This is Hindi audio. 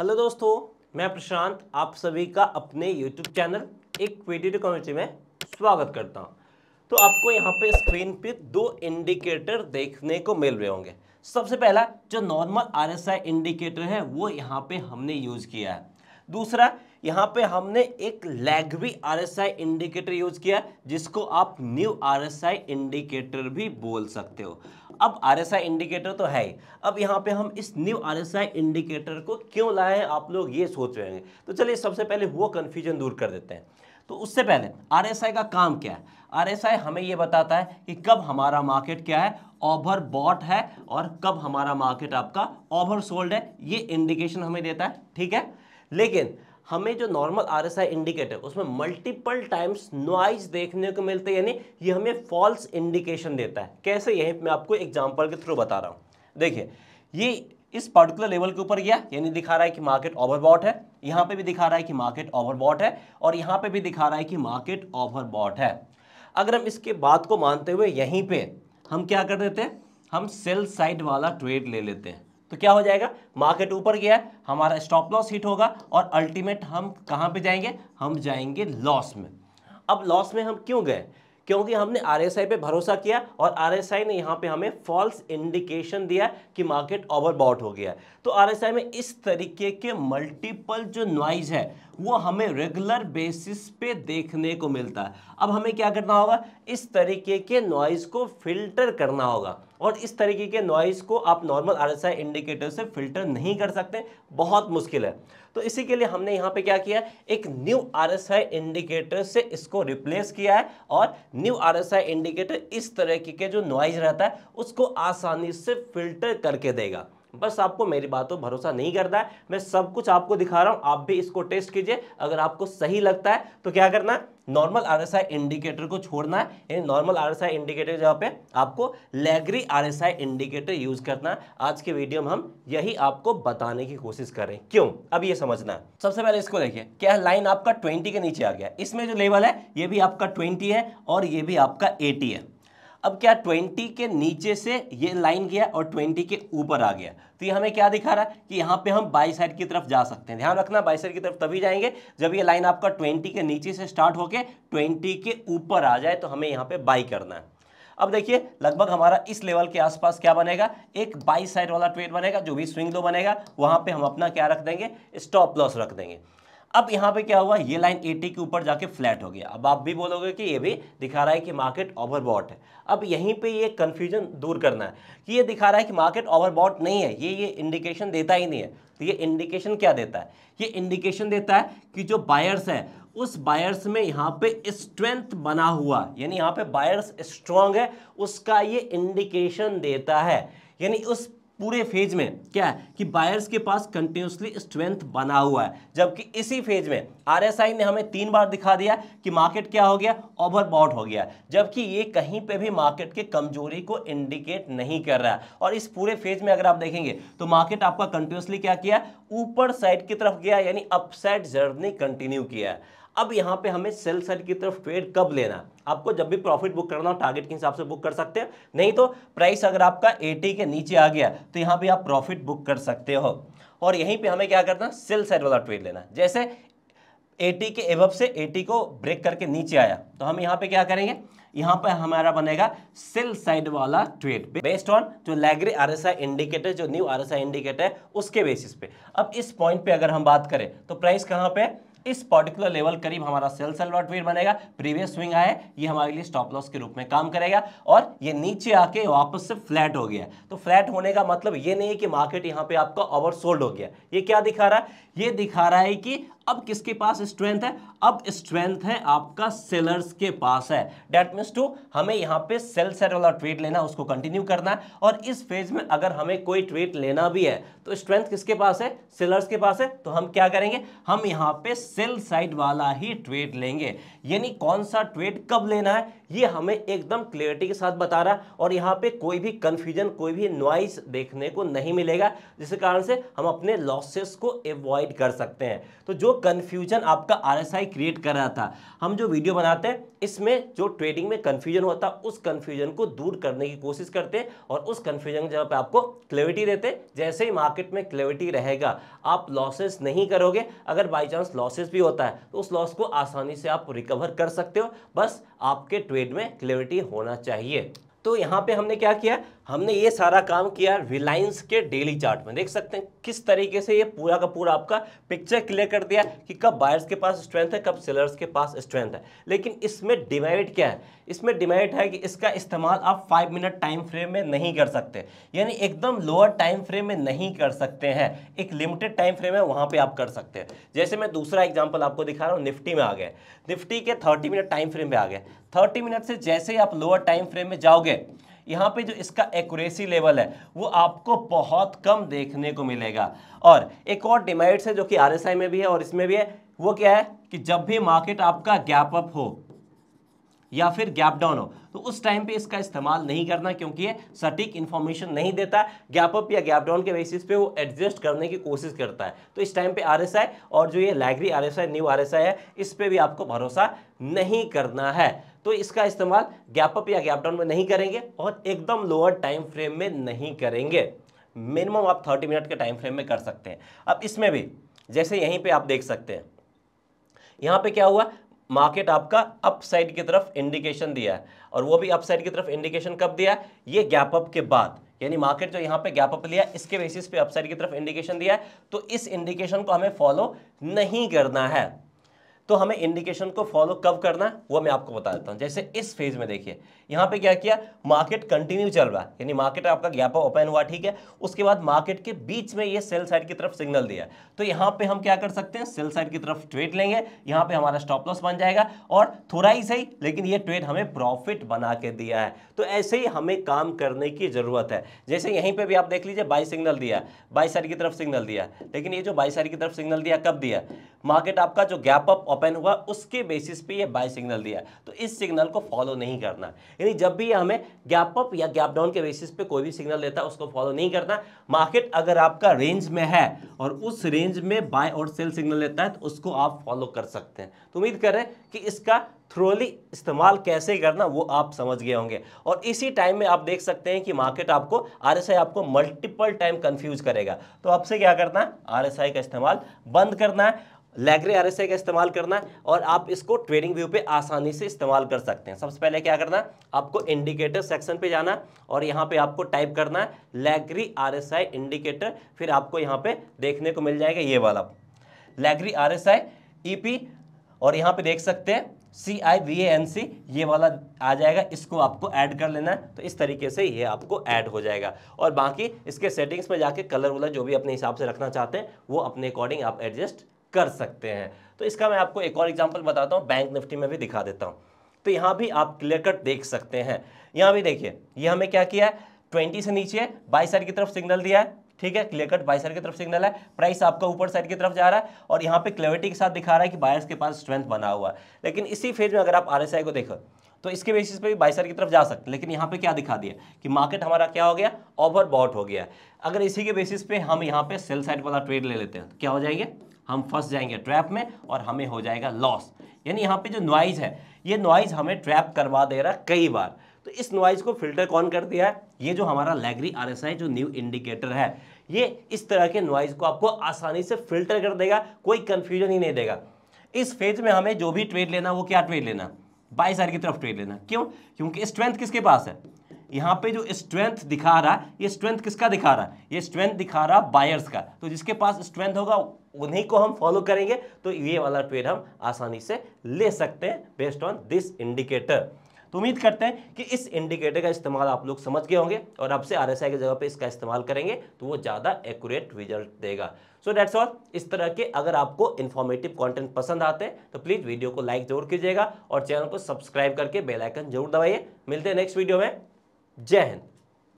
हेलो दोस्तों मैं प्रशांत आप सभी का अपने यूट्यूब चैनल एक क्वेडिट कम्युनिटी में स्वागत करता हूं तो आपको यहां पे स्क्रीन पे दो इंडिकेटर देखने को मिल रहे होंगे सबसे पहला जो नॉर्मल आरएसआई इंडिकेटर है वो यहां पे हमने यूज़ किया है दूसरा यहाँ पे हमने एक लैगवी आरएसआई इंडिकेटर यूज किया जिसको आप न्यू आरएसआई इंडिकेटर भी बोल सकते हो अब आरएसआई इंडिकेटर तो है ही अब यहाँ पे हम इस न्यू आरएसआई इंडिकेटर को क्यों लाए हैं आप लोग ये सोच रहे हैं तो चलिए सबसे पहले वो कन्फ्यूजन दूर कर देते हैं तो उससे पहले आई का काम क्या है आई हमें ये बताता है कि कब हमारा मार्केट क्या है ओवर बॉट है और कब हमारा मार्केट आपका ओवर सोल्ड है ये इंडिकेशन हमें देता है ठीक है लेकिन हमें जो normal R S I indicator उसमें मल्टीपल टाइम्स नॉइज देखने को मिलते हैं यानी ये हमें फॉल्स इंडिकेशन देता है कैसे यही मैं आपको एग्जाम्पल के थ्रू बता रहा हूँ देखिए ये इस पर्टिकुलर लेवल के ऊपर गया यानी दिखा रहा है कि मार्केट ओवरबॉट है यहाँ पे भी दिखा रहा है कि मार्केट ओवरबॉट है और यहाँ पे भी दिखा रहा है कि मार्केट ओवरबॉट है अगर हम इसके बात को मानते हुए यहीं पे हम क्या कर देते हैं हम सेल साइड वाला ट्रेड ले लेते हैं तो क्या हो जाएगा मार्केट ऊपर गया हमारा स्टॉप लॉस हिट होगा और अल्टीमेट हम कहाँ पे जाएंगे हम जाएंगे लॉस में अब लॉस में हम क्यों गए क्योंकि हमने आरएसआई पे भरोसा किया और आरएसआई ने यहाँ पे हमें फॉल्स इंडिकेशन दिया कि मार्केट ओवरबॉट हो गया तो आरएसआई में इस तरीके के मल्टीपल जो नॉइज है वो हमें रेगुलर बेसिस पे देखने को मिलता है अब हमें क्या करना होगा इस तरीके के नॉइज़ को फिल्टर करना होगा और इस तरीके के नॉइज़ को आप नॉर्मल आर इंडिकेटर से फिल्टर नहीं कर सकते बहुत मुश्किल है तो इसी के लिए हमने यहाँ पे क्या किया एक न्यू आर इंडिकेटर से इसको रिप्लेस किया है और न्यू आर इंडिकेटर इस तरीके के जो नॉइज़ रहता है उसको आसानी से फिल्टर करके देगा बस आपको मेरी बातों भरोसा नहीं करता है मैं सब कुछ आपको दिखा रहा हूँ आप भी इसको टेस्ट कीजिए अगर आपको सही लगता है तो क्या करना नॉर्मल आरएसआई इंडिकेटर को छोड़ना है यानी नॉर्मल आर इंडिकेटर जहाँ पे आपको लेगरी आरएसआई इंडिकेटर यूज करना है आज के वीडियो में हम यही आपको बताने की कोशिश कर रहे हैं क्यों अब ये समझना है सबसे पहले इसको देखिए क्या लाइन आपका ट्वेंटी के नीचे आ गया इसमें जो लेवल है ये भी आपका ट्वेंटी है और ये भी आपका एटी है अब क्या 20 के नीचे से ये लाइन गया और 20 के ऊपर आ गया तो ये हमें क्या दिखा रहा है कि यहाँ पे हम बाई साइड की तरफ जा सकते हैं ध्यान रखना बाई साइड की तरफ तभी जाएंगे जब ये लाइन आपका 20 के नीचे से स्टार्ट होके 20 के ऊपर आ जाए तो हमें यहाँ पे बाई करना है अब देखिए लगभग हमारा इस लेवल के आसपास क्या बनेगा एक बाई साइड वाला ट्रेड बनेगा जो भी स्विंग लो बनेगा वहाँ पर हम अपना क्या रख देंगे स्टॉप लॉस रख देंगे अब यहाँ पे क्या हुआ ये लाइन 80 के ऊपर जाके फ्लैट हो गया अब आप भी बोलोगे कि ये भी दिखा रहा है कि मार्केट ओवरबॉट है अब यहीं पे ये कन्फ्यूजन दूर करना है कि ये दिखा रहा है कि मार्केट ओवरबॉट नहीं है ये ये इंडिकेशन देता ही नहीं है तो ये इंडिकेशन क्या देता है ये इंडिकेशन देता है कि जो बायर्स है उस बायर्स में यहाँ पे स्ट्रेंथ बना हुआ यानी यहाँ पे बायर्स स्ट्रांग है उसका ये इंडिकेशन देता है यानी उस पूरे फेज में क्या है कि बायर्स के पास कंटिन्यूसली स्ट्रेंथ बना हुआ है जबकि इसी फेज में आरएसआई ने हमें तीन बार दिखा दिया कि मार्केट क्या हो गया ओवरबॉट हो गया जबकि ये कहीं पे भी मार्केट के कमजोरी को इंडिकेट नहीं कर रहा है और इस पूरे फेज में अगर आप देखेंगे तो मार्केट आपका कंटिन्यूसली क्या किया ऊपर साइड की तरफ गया यानी अपसाइड जर्नी कंटिन्यू किया है अब यहाँ पे हमें सेल साइड की तरफ ट्रेड कब लेना आपको जब भी प्रॉफिट बुक करना हो टारगेट के हिसाब से बुक कर सकते हो नहीं तो प्राइस अगर आपका 80 के नीचे आ गया तो यहाँ पे आप प्रॉफिट बुक कर सकते हो और यहीं पे हमें क्या करना सेल साइड वाला ट्रेड लेना जैसे 80 के एवब से 80 को ब्रेक करके नीचे आया तो हम यहाँ पे क्या करेंगे यहाँ पर हमारा बनेगा सेल साइड वाला ट्रेड बेस्ड ऑन जो लैगरी आर इंडिकेटर जो न्यू आर इंडिकेटर है उसके बेसिस पे अब इस पॉइंट पे अगर हम बात करें तो प्राइस कहाँ है इस पर्टिकुलर लेवल करीब हमारा सेल सेल डॉट बनेगा प्रीवियस स्विंग आया ये हमारे लिए स्टॉप लॉस के रूप में काम करेगा और ये नीचे आके वापस से फ्लैट हो गया तो फ्लैट होने का मतलब ये नहीं है कि मार्केट यहाँ पे आपका ओवर सोल्ड हो गया ये क्या दिखा रहा है ये दिखा रहा है कि अब किसके पास स्ट्रेंथ है अब स्ट्रेंथ है आपका सेलर्स के पास है डेट मीन्स टू हमें यहाँ पे सेल सेट वाला ट्रेड लेना उसको कंटिन्यू करना है और इस फेज में अगर हमें कोई ट्रेड लेना भी है तो स्ट्रेंथ किसके पास है सेलर्स के पास है तो हम क्या करेंगे हम यहाँ पे सेल साइड वाला ही ट्रेड लेंगे यानी कौन सा ट्रेड कब लेना है ये हमें एकदम क्लियरिटी के साथ बता रहा है और यहाँ पे कोई भी कन्फ्यूजन कोई भी नॉइस देखने को नहीं मिलेगा जिस कारण से हम अपने लॉसेस को एवॉइड कर सकते हैं तो जो कन्फ्यूजन आपका आई क्रिएट कर रहा था हम जो वीडियो बनाते हैं इसमें जो ट्रेडिंग में कन्फ्यूजन होता है उस कन्फ्यूजन को दूर करने की कोशिश करते हैं और उस कन्फ्यूजन जगह पर आपको क्लेविटी देते जैसे ही मार्केट में क्लेविटी रहेगा आप लॉसेस नहीं करोगे अगर बाई चांस लॉसेस भी होता है तो उस लॉस को आसानी से आप रिकवर कर सकते हो बस आपके ट्रेड में क्लेविटी होना चाहिए तो यहाँ पे हमने क्या किया हमने ये सारा काम किया रिलायंस के डेली चार्ट में देख सकते हैं किस तरीके से ये पूरा का पूरा आपका पिक्चर क्लियर कर दिया कि कब बायर्स के पास स्ट्रेंथ है कब सेलर्स के पास स्ट्रेंथ है लेकिन इसमें डिमेरिट क्या है इसमें डिमेरिट है कि इसका इस्तेमाल आप फाइव मिनट टाइम फ्रेम में नहीं कर सकते यानी एकदम लोअर टाइम फ्रेम में नहीं कर सकते हैं एक लिमिटेड टाइम फ्रेम है वहाँ पर आप कर सकते हैं जैसे मैं दूसरा एग्जाम्पल आपको दिखा रहा हूँ निफ्टी में आ गए निफ्टी के थर्टी मिनट टाइम फ्रेम में आ गए थर्टी मिनट से जैसे ही आप लोअर टाइम फ्रेम में जाओगे यहाँ पे जो इसका एक्यूरेसी लेवल है वो आपको बहुत कम देखने को मिलेगा और एक और डिमाइट्स है जो कि आरएसआई में भी है और इसमें भी है वो क्या है कि जब भी मार्केट आपका गैप अप हो या फिर गैप डाउन हो तो उस टाइम पे इसका इस्तेमाल नहीं करना क्योंकि ये सटीक इन्फॉर्मेशन नहीं देता गैप अप या गैप डाउन के बेसिस पे वो एडजस्ट करने की कोशिश करता है तो इस टाइम पे आरएसआई और जो ये लैगरी आरएसआई न्यू आरएसआई है इस पर भी आपको भरोसा नहीं करना है तो इसका इस्तेमाल गैप अप या गैप डाउन में नहीं करेंगे और एकदम लोअर टाइम फ्रेम में नहीं करेंगे मिनिमम आप थर्टी मिनट के टाइम फ्रेम में कर सकते हैं अब इसमें भी जैसे यहीं पर आप देख सकते हैं यहाँ पे क्या हुआ मार्केट आपका अपसाइड की तरफ इंडिकेशन दिया है और वो भी अपसाइड की तरफ इंडिकेशन कब दिया है ये गैप अप के बाद यानी मार्केट जो यहाँ पे गैप अप लिया इसके बेसिस पे अपसाइड की तरफ इंडिकेशन दिया है तो इस इंडिकेशन को हमें फॉलो नहीं करना है तो हमें इंडिकेशन को फॉलो कब करना है वो मैं आपको बता देता हूँ जैसे इस फेज में देखिए यहाँ पे क्या किया मार्केट कंटिन्यू चल रहा है यानी मार्केट आपका गैप ओपन हुआ ठीक है उसके बाद मार्केट के बीच में ये सेल साइड की तरफ सिग्नल दिया तो यहाँ पे हम क्या कर सकते हैं सेल साइड की तरफ ट्रेड लेंगे यहाँ पे हमारा स्टॉप लॉस बन जाएगा और थोड़ा ही सही लेकिन ये ट्रेड हमें प्रॉफिट बना के दिया है तो ऐसे ही हमें काम करने की जरूरत है जैसे यहीं पर भी आप देख लीजिए बाई सिग्नल दिया बाई साइड की तरफ सिग्नल दिया लेकिन ये जो बाई साइड की तरफ सिग्नल दिया कब दिया मार्केट आपका जो गैप अप ओपन हुआ उसके बेसिस पे ये बाय सिग्नल दिया तो इस सिग्नल को फॉलो नहीं करना यानी जब भी हमें गैप अप या गैप डाउन के बेसिस पे कोई भी सिग्नल देता है उसको फॉलो नहीं करना मार्केट अगर आपका रेंज में है और उस रेंज में बाय और सेल सिग्नल देता है तो उसको आप फॉलो कर सकते हैं तो उम्मीद करें कि इसका थ्रोली इस्तेमाल कैसे करना वो आप समझ गए होंगे और इसी टाइम में आप देख सकते हैं कि मार्केट आपको आरएसआई आपको मल्टीपल टाइम कंफ्यूज करेगा तो आपसे क्या करना है आरएसआई का इस्तेमाल बंद करना है लैगरे आरएसए का इस्तेमाल करना है और आप इसको ट्रेडिंग व्यू पे आसानी से इस्तेमाल कर सकते हैं सबसे पहले क्या करना है आपको इंडिकेटर सेक्शन पे जाना और यहाँ पे आपको टाइप करना है लैगरी आरएसआई इंडिकेटर फिर आपको यहाँ पे देखने को मिल जाएगा ये वाला लैगरी आर एस और यहाँ पे देख सकते हैं सी आई वी एन सी ये वाला आ जाएगा इसको आपको ऐड कर लेना है तो इस तरीके से ये आपको ऐड हो जाएगा और बाकी इसके सेटिंग्स में जाके कलर वलर जो भी अपने हिसाब से रखना चाहते हैं वो अपने अकॉर्डिंग आप एडजस्ट कर सकते हैं तो इसका मैं आपको एक और एग्जाम्पल बताता हूँ बैंक निफ्टी में भी दिखा देता हूँ तो यहाँ भी आप क्लियर कट देख सकते हैं यहाँ भी देखिए ये हमें क्या किया है ट्वेंटी से नीचे बाई साइड की तरफ सिग्नल दिया है ठीक है क्लियर कट बाई साइड की तरफ सिग्नल है प्राइस आपका ऊपर साइड की तरफ जा रहा है और यहाँ पे क्लियरिटी के साथ दिखा रहा है कि बायर्स के पास स्ट्रेंथ बना हुआ है लेकिन इसी फेज में अगर आप आर को देखो तो इसके बेसिस पे भी बाई साइड की तरफ जा सकते लेकिन यहाँ पे क्या दिखा दिया कि मार्केट हमारा क्या हो गया ओवरबॉट हो गया अगर इसी के बेसिस पे हम यहाँ पे सेल साइड वाला ट्रेड ले लेते हैं तो क्या हो जाएंगे हम फंस जाएंगे ट्रैप में और हमें हो जाएगा लॉस यानी यहाँ पे जो नॉइज़ है ये नॉइज़ हमें ट्रैप करवा दे रहा है कई बार तो इस नॉइज़ को फिल्टर कौन कर दिया है ये जो हमारा लैगरी आर जो न्यू इंडिकेटर है ये इस तरह के नॉइज़ को आपको आसानी से फिल्टर कर देगा कोई कन्फ्यूजन ही नहीं देगा इस फेज में हमें जो भी ट्रेड लेना वो क्या ट्रेड लेना बाईस आर की तरफ ट्रेड लेना क्यों क्योंकि स्ट्रेंथ किसके पास है यहाँ पे जो स्ट्रेंथ दिखा रहा है ये स्ट्रेंथ किसका दिखा रहा है ये स्ट्रेंथ दिखा रहा बायर्स का तो जिसके पास स्ट्रेंथ होगा उन्हीं को हम फॉलो करेंगे तो ये वाला ट्रेड हम आसानी से ले सकते हैं बेस्ड ऑन दिस इंडिकेटर तो उम्मीद करते हैं कि इस इंडिकेटर का इस्तेमाल आप लोग समझ गए होंगे और अब से आर एस आई की जगह पर इसका इस्तेमाल करेंगे तो वो ज़्यादा एक्यूरेट रिजल्ट देगा सो डेट्स ऑल इस तरह के अगर आपको इन्फॉर्मेटिव कंटेंट पसंद आते हैं तो प्लीज़ वीडियो को लाइक जरूर कीजिएगा और चैनल को सब्सक्राइब करके बेलाइकन जरूर दबाइए मिलते हैं नेक्स्ट वीडियो में जय हिंद